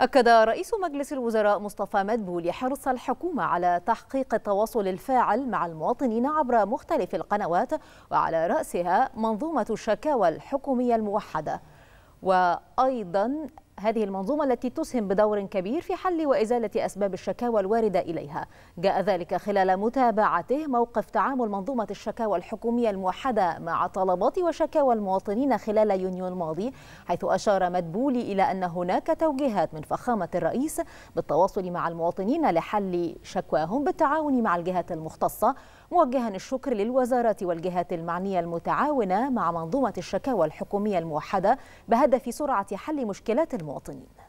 أكد رئيس مجلس الوزراء مصطفى مدبولي حرص الحكومة على تحقيق التواصل الفاعل مع المواطنين عبر مختلف القنوات وعلى رأسها منظومة الشكاوى الحكومية الموحدة وأيضا هذه المنظومة التي تسهم بدور كبير في حل وإزالة أسباب الشكاوى الواردة إليها جاء ذلك خلال متابعته موقف تعامل منظومة الشكاوى الحكومية الموحدة مع طلبات وشكاوى المواطنين خلال يونيو الماضي حيث أشار مدبولي إلى أن هناك توجيهات من فخامة الرئيس بالتواصل مع المواطنين لحل شكواهم بالتعاون مع الجهات المختصة موجها الشكر للوزارة والجهات المعنية المتعاونة مع منظومة الشكاوى الحكومية الموحدة بهدف سرعة حل مشكلات المواطنين